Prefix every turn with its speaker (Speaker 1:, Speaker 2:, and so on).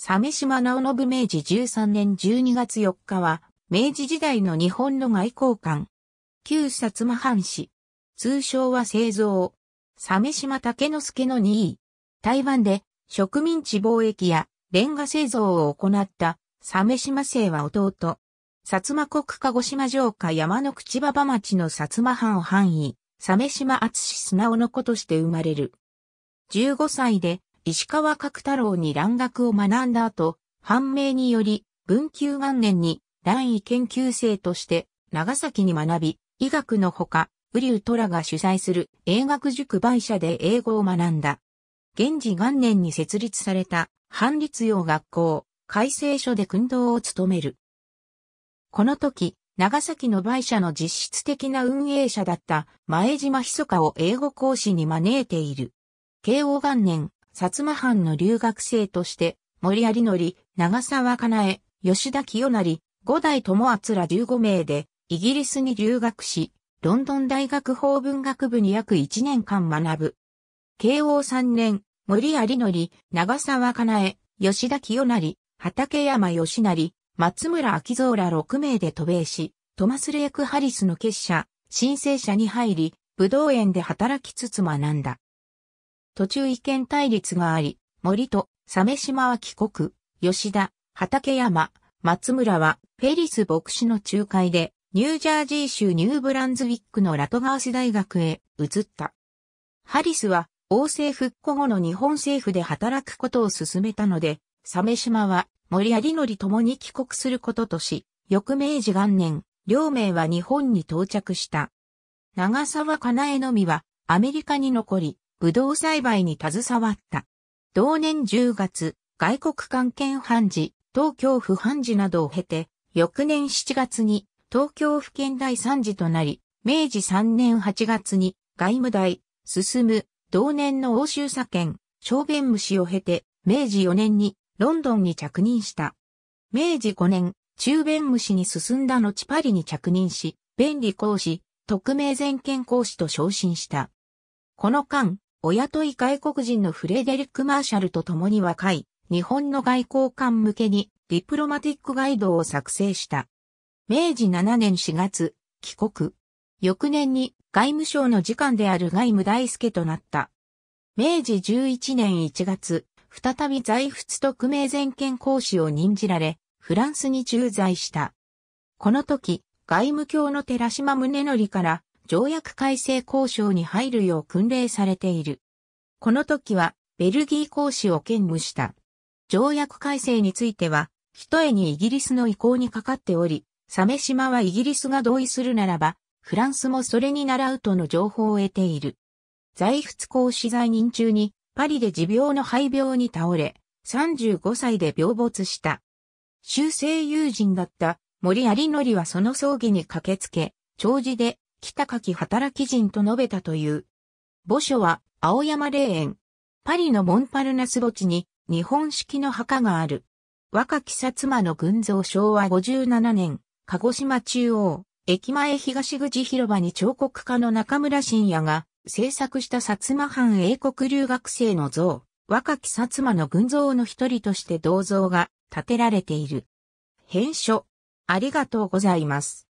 Speaker 1: 鮫島直信明治13年12月4日は、明治時代の日本の外交官。旧薩摩藩士。通称は製造。鮫島竹之助の2位。台湾で植民地貿易やレンガ製造を行った鮫島姓は弟。薩摩国鹿児島城下山の口馬場町の薩摩藩を範囲、鮫島厚素直の子として生まれる。15歳で石川角太郎に蘭学を学んだ後、判明により、文久元年に蘭医研究生として長崎に学び、医学のほか、雨ト虎が主催する英学塾売社で英語を学んだ。現時元年に設立された反立用学校、改正書で訓導を務める。この時、長崎の売社の実質的な運営者だった前島密かを英語講師に招いている。慶応元年、薩摩藩の留学生として、森有則、長沢かなえ、吉田清成、五代友厚ら15名で、イギリスに留学し、ロンドン大学法文学部に約1年間学ぶ。慶応3年、森有則、長沢かなえ、吉田清成、畠山義成、松村明蔵ら6名で渡米し、トマス・レイク・ハリスの結社、申請者に入り、武道園で働きつつ学んだ。途中意見対立があり、森と鮫島は帰国、吉田、畠山、松村はフェリス牧師の仲介で、ニュージャージー州ニューブランズウィックのラトガース大学へ移った。ハリスは、王政復古後の日本政府で働くことを進めたので、鮫島は森有則ともに帰国することとし、翌明治元年、両名は日本に到着した。長沢かなえのみはアメリカに残り、ぶどう栽培に携わった。同年10月、外国関係判事、東京府判事などを経て、翌年7月に東京府県第3次となり、明治3年8月に外務大、進む、同年の欧州左権、小弁虫を経て、明治4年にロンドンに着任した。明治5年、中弁虫に進んだ後パリに着任し、便利講師、特命全権講師と昇進した。この間、お雇い外国人のフレデリック・マーシャルと共に若い日本の外交官向けにディプロマティックガイドを作成した。明治7年4月、帰国。翌年に外務省の次官である外務大輔となった。明治11年1月、再び財仏特命全権講師を任じられ、フランスに駐在した。この時、外務卿の寺島宗則から条約改正交渉に入るよう訓令されている。この時は、ベルギー公使を兼務した。条約改正については、一重にイギリスの意向にかかっており、サメ島はイギリスが同意するならば、フランスもそれに習うとの情報を得ている。在仏公使在任中に、パリで持病の肺病に倒れ、35歳で病没した。修正友人だった森有則はその葬儀に駆けつけ、弔辞で北書働き人と述べたという。墓所は青山霊園。パリのモンパルナス墓地に日本式の墓がある。若き薩摩の群像昭和57年、鹿児島中央、駅前東口広場に彫刻家の中村信也が制作した薩摩藩英国留学生の像、若き薩摩の群像の一人として銅像が建てられている。編書、ありがとうございます。